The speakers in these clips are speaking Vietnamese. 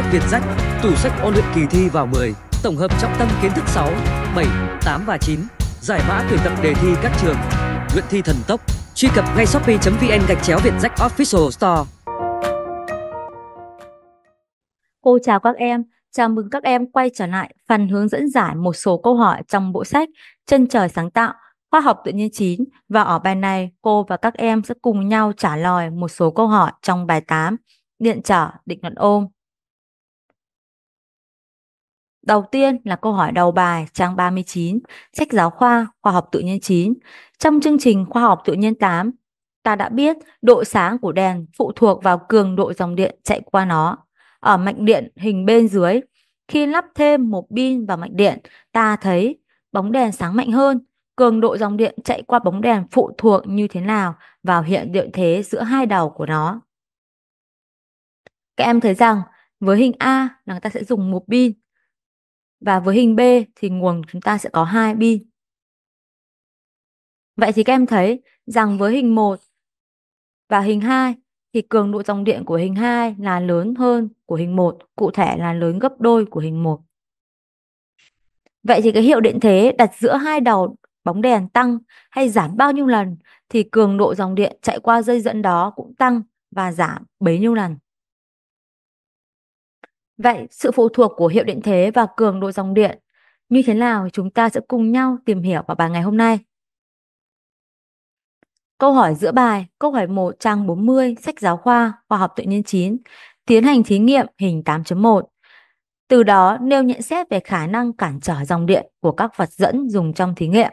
sách Việt Sách, tủ sách ôn luyện kỳ thi vào 10, tổng hợp trọng tâm kiến thức 6, 7, 8 và 9, giải mã tuyển tập đề thi các trường, luyện thi thần tốc. Truy cập ngay shopee.vn gạch chéo Việt Sách Official Store. Cô chào các em, chào mừng các em quay trở lại phần hướng dẫn giải một số câu hỏi trong bộ sách Chân trời sáng tạo khoa học tự nhiên 9 và ở bài này cô và các em sẽ cùng nhau trả lời một số câu hỏi trong bài 8 điện trở định luận ôm. Đầu tiên là câu hỏi đầu bài trang 39, sách giáo khoa khoa học tự nhiên 9. Trong chương trình khoa học tự nhiên 8, ta đã biết độ sáng của đèn phụ thuộc vào cường độ dòng điện chạy qua nó. Ở mạch điện hình bên dưới, khi lắp thêm một pin vào mạch điện, ta thấy bóng đèn sáng mạnh hơn. Cường độ dòng điện chạy qua bóng đèn phụ thuộc như thế nào vào hiện điện thế giữa hai đầu của nó. Các em thấy rằng với hình A là người ta sẽ dùng một pin và với hình B thì nguồn chúng ta sẽ có 2B. Vậy thì các em thấy rằng với hình 1 và hình 2 thì cường độ dòng điện của hình 2 là lớn hơn của hình 1, cụ thể là lớn gấp đôi của hình 1. Vậy thì cái hiệu điện thế đặt giữa hai đầu bóng đèn tăng hay giảm bao nhiêu lần thì cường độ dòng điện chạy qua dây dẫn đó cũng tăng và giảm bấy nhiêu lần. Vậy sự phụ thuộc của hiệu điện thế và cường độ dòng điện như thế nào chúng ta sẽ cùng nhau tìm hiểu vào bài ngày hôm nay. Câu hỏi giữa bài, câu hỏi 1 trang 40 sách giáo khoa khoa học tự nhiên 9, tiến hành thí nghiệm hình 8.1. Từ đó nêu nhận xét về khả năng cản trở dòng điện của các vật dẫn dùng trong thí nghiệm.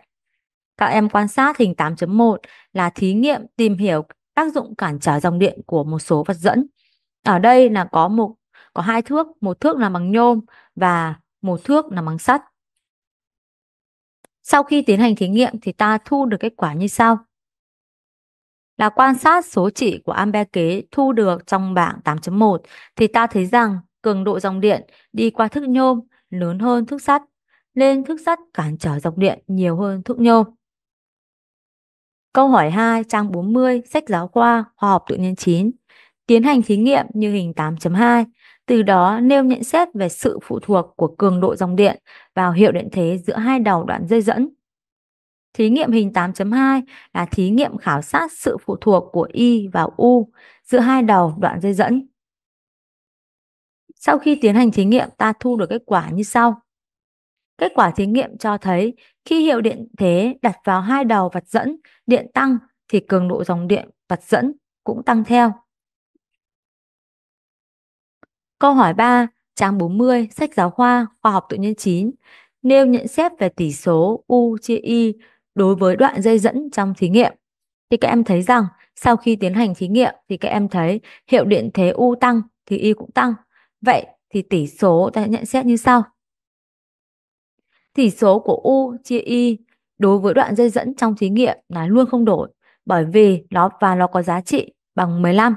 Các em quan sát hình 8.1 là thí nghiệm tìm hiểu tác dụng cản trở dòng điện của một số vật dẫn. Ở đây là có một có hai thước một thước là bằng nhôm và một thước là bằng sắt sau khi tiến hành thí nghiệm thì ta thu được kết quả như sau là quan sát số trị của ampe kế thu được trong bảng 8.1 thì ta thấy rằng cường độ dòng điện đi qua thước nhôm lớn hơn thước sắt nên thước sắt cản trở dòng điện nhiều hơn thước nhôm. Câu hỏi 2 trang 40 sách giáo khoa khoa học tự nhiên 9 tiến hành thí nghiệm như hình 8.2 từ đó nêu nhận xét về sự phụ thuộc của cường độ dòng điện vào hiệu điện thế giữa hai đầu đoạn dây dẫn. Thí nghiệm hình 8.2 là thí nghiệm khảo sát sự phụ thuộc của I và U giữa hai đầu đoạn dây dẫn. Sau khi tiến hành thí nghiệm, ta thu được kết quả như sau. Kết quả thí nghiệm cho thấy khi hiệu điện thế đặt vào hai đầu vật dẫn, điện tăng thì cường độ dòng điện vật dẫn cũng tăng theo. Câu hỏi 3, trang 40, sách giáo khoa, khoa học tự nhiên 9, nêu nhận xét về tỷ số U chia Y đối với đoạn dây dẫn trong thí nghiệm. Thì các em thấy rằng sau khi tiến hành thí nghiệm thì các em thấy hiệu điện thế U tăng thì Y cũng tăng. Vậy thì tỷ số ta nhận xét như sau. Tỷ số của U chia Y đối với đoạn dây dẫn trong thí nghiệm là luôn không đổi bởi vì nó và nó có giá trị bằng 15.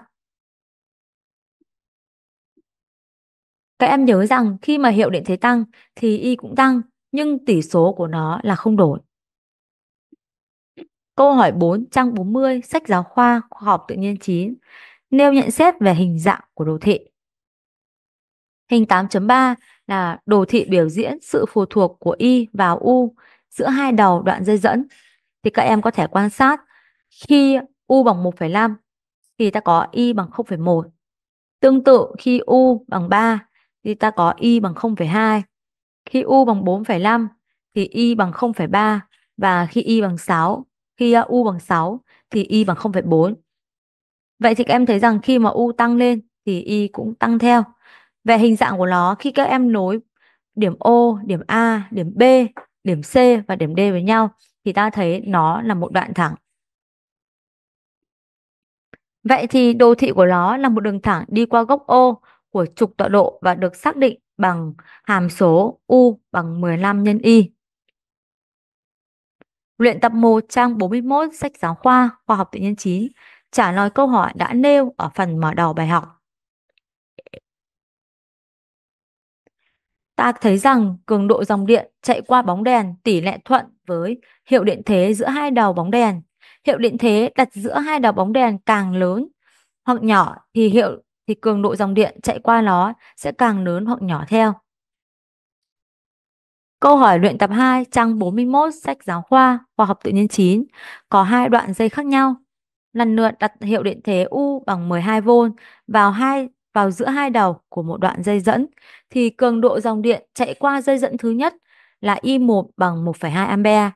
Các em nhớ rằng khi mà hiệu điện thế tăng thì y cũng tăng, nhưng tỷ số của nó là không đổi. Câu hỏi 4 trang 40 sách giáo khoa khoa học tự nhiên 9 nêu nhận xét về hình dạng của đồ thị. Hình 8.3 là đồ thị biểu diễn sự phụ thuộc của Y vào U giữa hai đầu đoạn dây dẫn. Thì các em có thể quan sát khi U bằng 1,5 thì ta có Y bằng 0,1. Tương tự khi U bằng 3 thì ta có y bằng 0,2. Khi u bằng 4,5 thì y bằng 0,3 và khi y bằng 6, khi à, u bằng 6 thì y bằng 0,4. Vậy thì các em thấy rằng khi mà u tăng lên thì y cũng tăng theo. Về hình dạng của nó khi các em nối điểm O, điểm A, điểm B, điểm C và điểm D với nhau thì ta thấy nó là một đoạn thẳng. Vậy thì đồ thị của nó là một đường thẳng đi qua gốc O của trục tọa độ và được xác định bằng hàm số U bằng 15 nhân Y. Luyện tập 1 trang 41 sách giáo khoa khoa học tự nhiên 9 trả lời câu hỏi đã nêu ở phần mở đầu bài học. Ta thấy rằng cường độ dòng điện chạy qua bóng đèn tỷ lệ thuận với hiệu điện thế giữa hai đầu bóng đèn. Hiệu điện thế đặt giữa hai đầu bóng đèn càng lớn hoặc nhỏ thì hiệu thì cường độ dòng điện chạy qua nó sẽ càng lớn hoặc nhỏ theo. Câu hỏi luyện tập 2 trang 41 sách giáo khoa khoa học tự nhiên 9 có hai đoạn dây khác nhau. Lần lượt đặt hiệu điện thế U bằng 12V vào hai vào giữa hai đầu của một đoạn dây dẫn thì cường độ dòng điện chạy qua dây dẫn thứ nhất là I1 bằng 1,2 a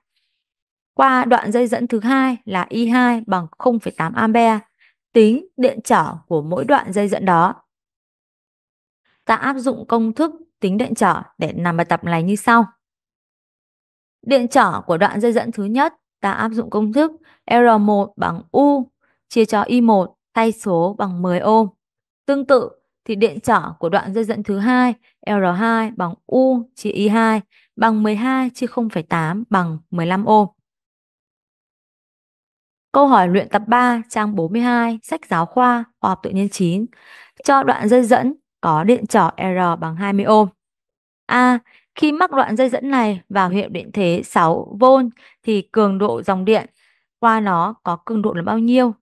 Qua đoạn dây dẫn thứ hai là I2 bằng 0,8 a tính điện trở của mỗi đoạn dây dẫn đó. Ta áp dụng công thức tính điện trở để làm bài tập này như sau. Điện trở của đoạn dây dẫn thứ nhất, ta áp dụng công thức R1 bằng U chia cho i 1 thay số bằng 10 ôm. Tương tự thì điện trở của đoạn dây dẫn thứ hai R2 bằng U chia i 2 bằng 12 chia 0,8 bằng 15 ôm. Câu hỏi luyện tập 3 trang 42 sách giáo khoa khoa học tự nhiên 9 cho đoạn dây dẫn có điện trở R bằng 20 ohm. A. Khi mắc đoạn dây dẫn này vào hiệu điện thế 6V thì cường độ dòng điện qua nó có cường độ là bao nhiêu?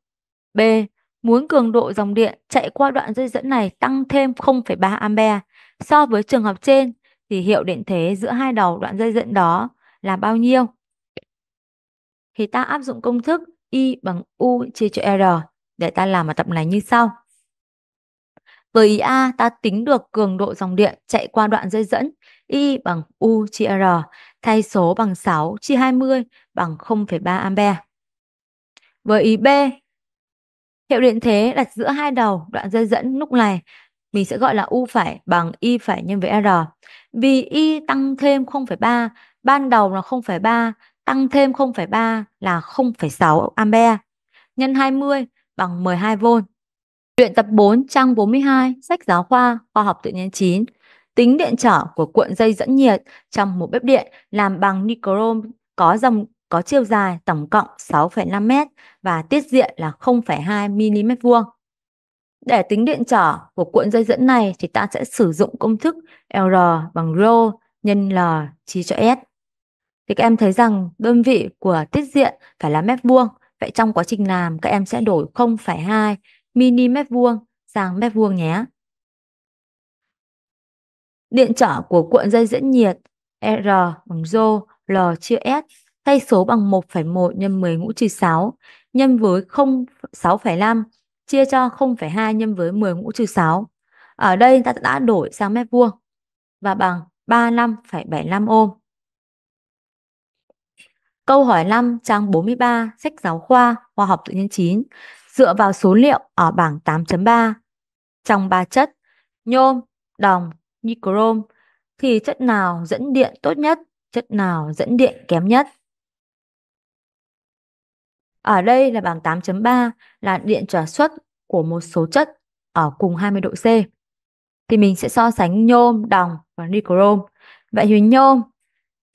B. Muốn cường độ dòng điện chạy qua đoạn dây dẫn này tăng thêm 0,3 A so với trường hợp trên thì hiệu điện thế giữa hai đầu đoạn dây dẫn đó là bao nhiêu? Thì ta áp dụng công thức Y bằng U chia cho R. Để ta làm ở tập này như sau. Với ý A, ta tính được cường độ dòng điện chạy qua đoạn dây dẫn Y bằng U chia R, thay số bằng 6 chia 20 bằng 0,3 ampe. Với ý B, hiệu điện thế đặt giữa hai đầu đoạn dây dẫn lúc này mình sẽ gọi là U phải bằng Y phải nhân với R. Vì Y tăng thêm 0,3, ban đầu là 0,3 tăng thêm 0,3 là 0,6 ampe nhân 20 bằng 12V. Luyện tập 4 trang 42 sách giáo khoa khoa học tự nhiên 9 tính điện trở của cuộn dây dẫn nhiệt trong một bếp điện làm bằng nichrome có dòng có chiều dài tổng cộng 6,5 m và tiết diện là 0,2 mm vuông. Để tính điện trở của cuộn dây dẫn này thì ta sẽ sử dụng công thức R bằng rho nhân L chia cho S thì các em thấy rằng đơn vị của tiết diện phải là mét vuông. Vậy trong quá trình làm các em sẽ đổi 0,2 mini mét vuông sang mét vuông nhé. Điện trở của cuộn dây dẫn nhiệt R bằng rho L chia S thay số bằng 1,1 nhân 10 mũ trừ 6 nhân với 6,5 chia cho 0,2 nhân với 10 mũ trừ 6. Ở đây ta đã đổi sang mét vuông và bằng 35,75 ôm. Câu hỏi 5 trang 43 sách giáo khoa khoa học tự nhiên 9 dựa vào số liệu ở bảng 8.3. Trong ba chất nhôm, đồng, nichrome thì chất nào dẫn điện tốt nhất, chất nào dẫn điện kém nhất? Ở đây là bảng 8.3 là điện trở xuất của một số chất ở cùng 20 độ C. Thì mình sẽ so sánh nhôm, đồng và nichrome. Vậy thì nhôm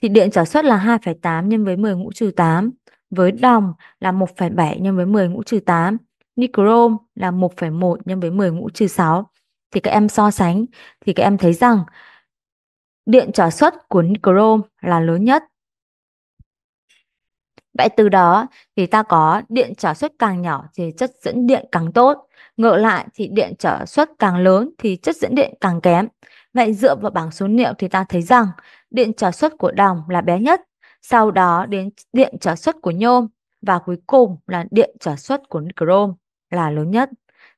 thì điện trở suất là 2,8 nhân với 10 mũ trừ 8, với đồng là 1,7 nhân với 10 mũ trừ 8, nichrome là 1,1 nhân với 10 mũ trừ 6. Thì các em so sánh thì các em thấy rằng điện trở suất của nichrome là lớn nhất. Vậy từ đó thì ta có điện trở suất càng nhỏ thì chất dẫn điện càng tốt. Ngược lại thì điện trở suất càng lớn thì chất dẫn điện càng kém. Vậy dựa vào bảng số liệu thì ta thấy rằng điện trở xuất của đồng là bé nhất, sau đó đến điện trở xuất của nhôm và cuối cùng là điện trở xuất của nichrome là lớn nhất.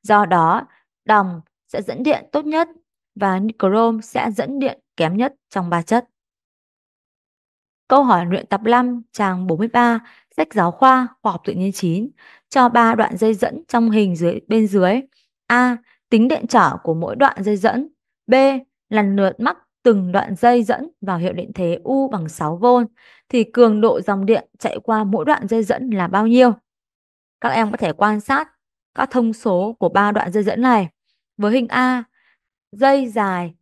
Do đó, đồng sẽ dẫn điện tốt nhất và nichrome sẽ dẫn điện kém nhất trong ba chất. Câu hỏi luyện tập 5 trang 43 sách giáo khoa khoa học tự nhiên 9 cho ba đoạn dây dẫn trong hình dưới bên dưới. A. Tính điện trở của mỗi đoạn dây dẫn. B lần lượt mắc từng đoạn dây dẫn vào hiệu điện thế U bằng 6V thì cường độ dòng điện chạy qua mỗi đoạn dây dẫn là bao nhiêu? Các em có thể quan sát các thông số của ba đoạn dây dẫn này. Với hình A, dây dài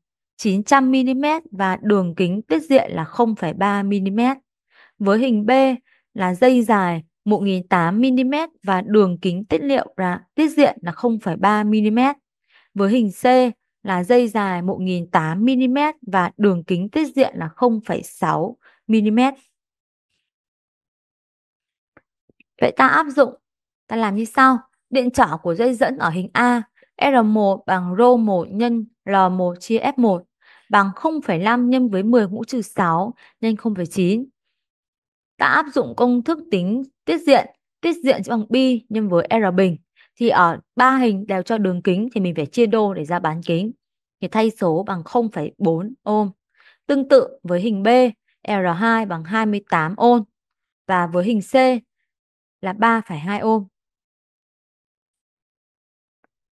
900mm và đường kính tiết diện là 0,3mm. Với hình B là dây dài 1 mm và đường kính tiết liệu là tiết diện là 0,3mm. Với hình C là dây dài 1.008mm và đường kính tiết diện là 0,6mm. Vậy ta áp dụng, ta làm như sau. Điện trở của dây dẫn ở hình A, R1 bằng ρ1 nhân L1 chia F1 bằng 0,5 nhân với 10 mũ trừ 6 nhân 0,9. Ta áp dụng công thức tính tiết diện, tiết diện bằng pi nhân với R bình thì ở ba hình đều cho đường kính thì mình phải chia đô để ra bán kính thì thay số bằng 0,4 ohm tương tự với hình B R2 bằng 28 ohm và với hình C là 3,2 ohm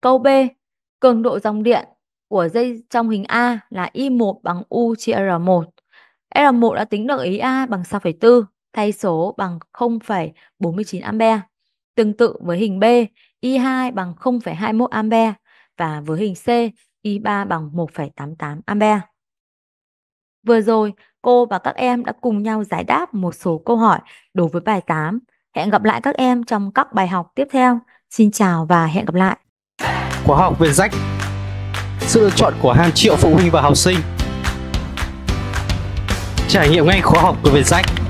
câu B cường độ dòng điện của dây trong hình A là I1 bằng U chia R1 R1 đã tính được ý A bằng 6,4 thay số bằng 0,49 A. Tương tự với hình B, I2 bằng 0,21 ampe và với hình C, I3 bằng 1,88 ampe. Vừa rồi, cô và các em đã cùng nhau giải đáp một số câu hỏi đối với bài 8. Hẹn gặp lại các em trong các bài học tiếp theo. Xin chào và hẹn gặp lại. Khóa học về rách Sự lựa chọn của hàng triệu phụ huynh và học sinh Trải nghiệm ngay khóa học của Việt Rách